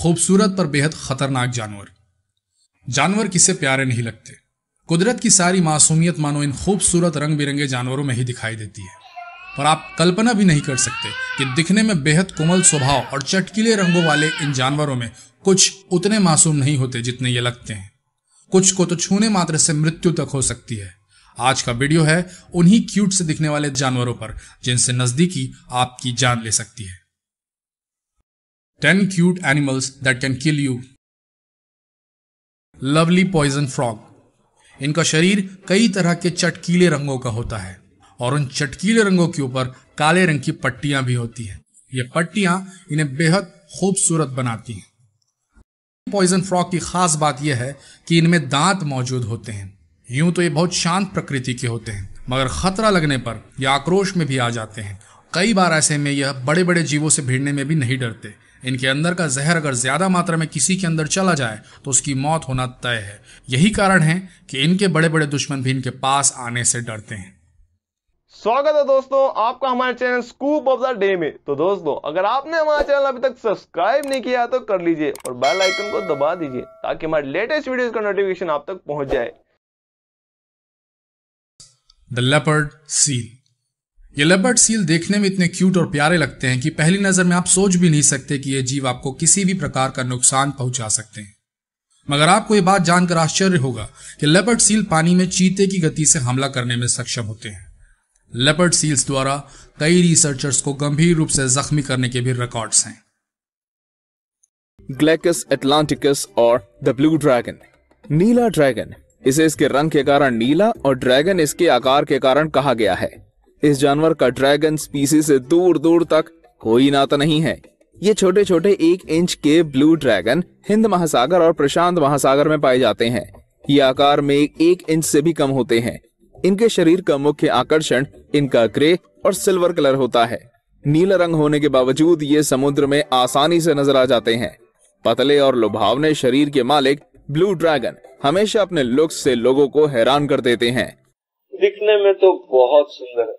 खूबसूरत पर बेहद खतरनाक जानवर जानवर किसे प्यारे नहीं लगते कुदरत की सारी मासूमियत मानो इन खूबसूरत रंग बिरंगे जानवरों में ही दिखाई देती है पर आप कल्पना भी नहीं कर सकते कि दिखने में बेहद कोमल स्वभाव और चटकीले रंगों वाले इन जानवरों में कुछ उतने मासूम नहीं होते जितने ये लगते हैं कुछ को तो छूने मात्र से मृत्यु तक हो सकती है आज का वीडियो है उन्हीं क्यूट से दिखने वाले जानवरों पर जिनसे नजदीकी आपकी जान ले सकती है ten cute animals that can kill you lovely poison frog इनका शरीर कई तरह के चटकीले रंगों का होता है और उन चटकीले रंगों के ऊपर काले रंग की पट्टियां भी होती हैं ये पट्टियां इन्हें बेहद खूबसूरत बनाती हैं पॉइजन फ्रॉग की खास बात यह है कि इनमें दांत मौजूद होते हैं यूं तो ये बहुत शांत प्रकृति के होते हैं मगर खतरा लगने पर यह आक्रोश में भी आ जाते हैं कई बार ऐसे में यह बड़े बड़े जीवों से भिड़ने में भी नहीं डरते इनके अंदर का जहर अगर ज़्यादा मात्रा में किसी के अंदर चला जाए तो उसकी मौत होना तय है यही कारण है कि इनके बड़े बड़े दुश्मन भी इनके पास आने से डरते हैं स्वागत है दोस्तों आपका हमारे channel scoop of the day में तो दोस्तों अगर आपने हमारा चैनल अभी तक सब्सक्राइब नहीं किया तो कर लीजिए और बेल आइकन को दबा दीजिए ताकि हमारे लेटेस्ट वीडियोस का नोटिफिकेशन आप तक पहुंच जाए द लेपर्ड सील ये लेपर्ड सील देखने में इतने क्यूट और प्यारे लगते हैं कि पहली नजर में आप सोच भी नहीं सकते कि ये जीव आपको किसी भी प्रकार का नुकसान पहुंचा सकते हैं मगर आपको ये बात जानकर आश्चर्य होगा कि लेपर्ड सील पानी में चीते की गति से हमला करने में सक्षम होते हैं लेपर्ड सील्स द्वारा कई रिसर्चर्स को गंभीर रूप से जख्मी करने के भी रिकॉर्ड्स हैं ग्लैकस एटलांटिकस और द ब्लू ड्रैगन नीला ड्रैगन इसे इसके रंग के कारण नीला और ड्रैगन इसके आकार के कारण कहा गया है इस जानवर का ड्रैगन स्पीसी से दूर दूर तक कोई नाता नहीं है ये छोटे छोटे एक इंच के ब्लू ड्रैगन हिंद महासागर और प्रशांत महासागर में पाए जाते हैं ये आकार में एक इंच से भी कम होते हैं इनके शरीर का मुख्य आकर्षण इनका ग्रे और सिल्वर कलर होता है नीला रंग होने के बावजूद ये समुद्र में आसानी से नजर आ जाते हैं पतले और लुभावने शरीर के मालिक ब्लू ड्रैगन हमेशा अपने लुक्स से लोगों को हैरान कर देते हैं दिखने में तो बहुत सुंदर है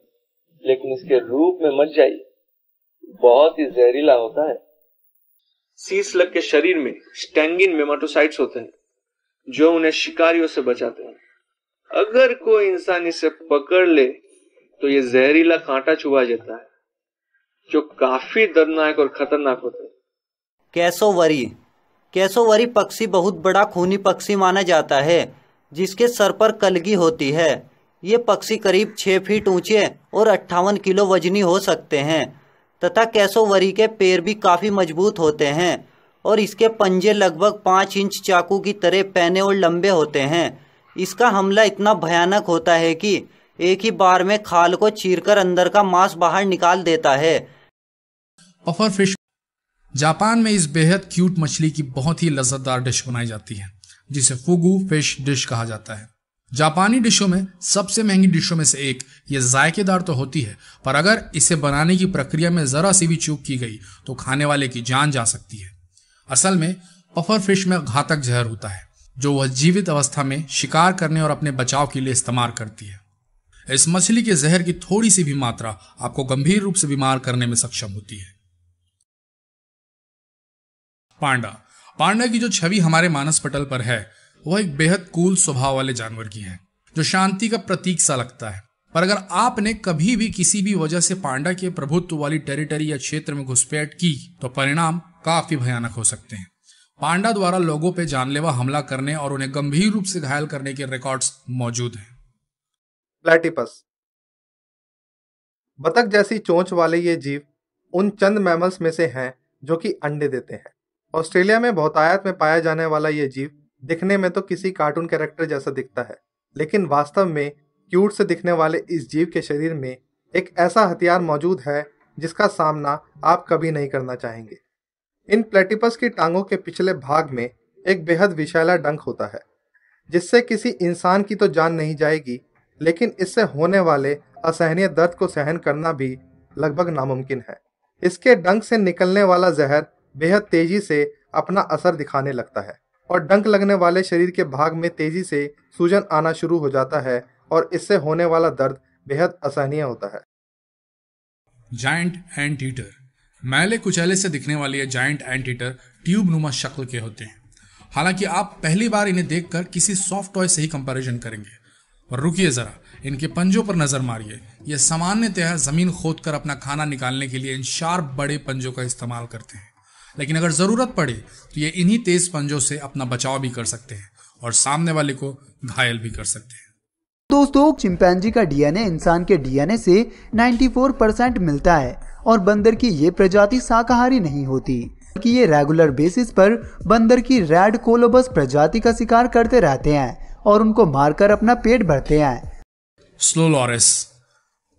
लेकिन इसके रूप में मच जाइए बहुत ही जहरीला होता है सीसलग के शरीर में स्टैंगिन मेमाटोसाइट्स होते हैं जो उन्हें शिकारियों से बचाते हैं अगर कोई इंसान इसे पकड़ ले तो ये जहरीला कांटा चुबा जाता है जो काफी दर्दनाक और खतरनाक होते हैं कैसोवरी कैसोवरी पक्षी बहुत बड़ा खूनी पक्षी माना जाता है जिसके सर पर कलगी होती है ये पक्षी करीब छः फीट ऊंचे और अट्ठावन किलो वजनी हो सकते हैं तथा कैसोवरी के पैर भी काफ़ी मजबूत होते हैं और इसके पंजे लगभग पाँच इंच चाकू की तरह पहने और लंबे होते हैं इसका हमला इतना भयानक होता है कि एक ही बार में खाल को चीरकर अंदर का मांस बाहर निकाल देता है पफर फिश जापान में इस बेहद क्यूट मछली की बहुत ही लज्जतदार डिश बनाई जाती है जिसे फुगू फिश डिश कहा जाता है जापानी डिशों में सबसे महंगी डिशों में से एक ये जायकेदार तो होती है पर अगर इसे बनाने की प्रक्रिया में ज़रा सी भी चूक की गई तो खाने वाले की जान जा सकती है असल में पफर फिश में घातक जहर होता है जो वह जीवित अवस्था में शिकार करने और अपने बचाव के लिए इस्तेमाल करती है इस मछली के जहर की थोड़ी सी भी मात्रा आपको गंभीर रूप से बीमार करने में सक्षम होती है पांडा पांडा की जो छवि हमारे मानस पटल पर है वह एक बेहद कूल स्वभाव वाले जानवर की है जो शांति का प्रतीक सा लगता है पर अगर आपने कभी भी किसी भी वजह से पांडा के प्रभुत्व वाली टेरिटरी या क्षेत्र में घुसपैठ की तो परिणाम काफी भयानक हो सकते हैं पांडा द्वारा लोगों पर जानलेवा हमला करने और उन्हें गंभीर रूप से घायल करने के रिकॉर्ड्स मौजूद हैं प्लेटिपस बतख जैसी चोंच वाले ये जीव उन चंद मैमल्स में से हैं जो कि अंडे देते हैं ऑस्ट्रेलिया में बहुतायत में पाया जाने वाला ये जीव दिखने में तो किसी कार्टून कैरेक्टर जैसा दिखता है लेकिन वास्तव में क्यूट से दिखने वाले इस जीव के शरीर में एक ऐसा हथियार मौजूद है जिसका सामना आप कभी नहीं करना चाहेंगे इन प्लेटिपस की टांगों के पिछले भाग में एक बेहद विशैला डंक होता है जिससे किसी इंसान की तो जान नहीं जाएगी लेकिन इससे होने वाले असहनीय दर्द को सहन करना भी लगभग नामुमकिन है इसके डंक से निकलने वाला जहर बेहद तेजी से अपना असर दिखाने लगता है और डंक लगने वाले शरीर के भाग में तेजी से सूजन आना शुरू हो जाता है और इससे होने वाला दर्द बेहद असहनीय होता है जाइंट एंड ईटर मैले कुचैले से दिखने वाले ये जाइंट एंड ईटर ट्यूब नुमा शक्ल के होते हैं हालांकि आप पहली बार इन्हें देखकर किसी सॉफ्ट टॉय से ही कंपैरिजन करेंगे और रुकिए ज़रा इनके पंजों पर नज़र मारिए ये सामान्यतः ज़मीन खोदकर अपना खाना निकालने के लिए इन शार्प बड़े पंजों का इस्तेमाल करते हैं लेकिन अगर ज़रूरत पड़े तो ये इन्हीं तेज पंजों से अपना बचाव भी कर सकते हैं और सामने वाले को घायल भी कर सकते हैं दोस्तों चिंपैनजी का डीएनए इंसान के डीएनए से 94 परसेंट मिलता है और बंदर की ये प्रजाति शाकाहारी नहीं होती कि ये रेगुलर बेसिस पर बंदर की रेड कोलोबस प्रजाति का शिकार करते रहते हैं और उनको मारकर अपना पेट भरते हैं स्लो लॉरेस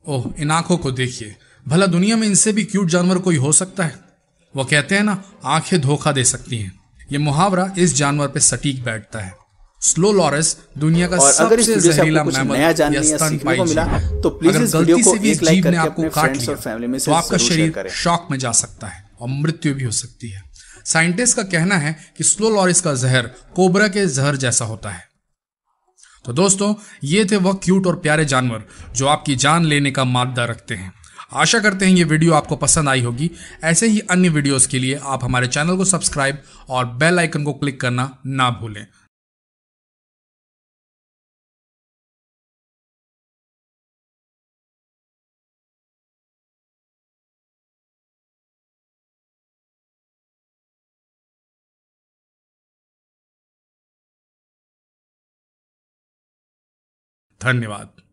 ओह इन आंखों को देखिए भला दुनिया में इनसे भी क्यूट जानवर कोई हो सकता है वो कहते हैं ना आंखें धोखा दे सकती हैं ये मुहावरा इस जानवर पे सटीक बैठता है स्लो लॉरेस दुनिया का सबसे जहरीला मैमल या तो अगर गलती से भी जीव ने आपको काट लिया तो आपका शरीर शॉक में जा सकता है और मृत्यु भी हो सकती है साइंटिस्ट का कहना है कि स्लो लॉरिस का जहर कोबरा के जहर जैसा होता है तो दोस्तों ये थे वह क्यूट और प्यारे जानवर जो आपकी जान लेने का मादा रखते हैं आशा करते हैं ये वीडियो आपको पसंद आई होगी ऐसे ही अन्य वीडियोस के लिए आप हमारे चैनल को सब्सक्राइब और बेल आइकन को क्लिक करना ना भूलें धन्यवाद